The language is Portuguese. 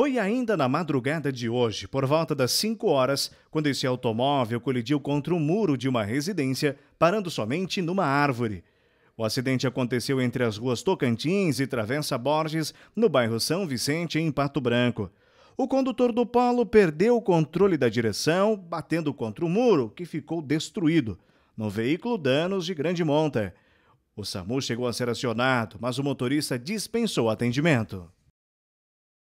Foi ainda na madrugada de hoje, por volta das 5 horas, quando esse automóvel colidiu contra o muro de uma residência, parando somente numa árvore. O acidente aconteceu entre as ruas Tocantins e Travessa Borges, no bairro São Vicente, em Pato Branco. O condutor do Polo perdeu o controle da direção, batendo contra o muro, que ficou destruído. No veículo, danos de grande monta. O SAMU chegou a ser acionado, mas o motorista dispensou atendimento.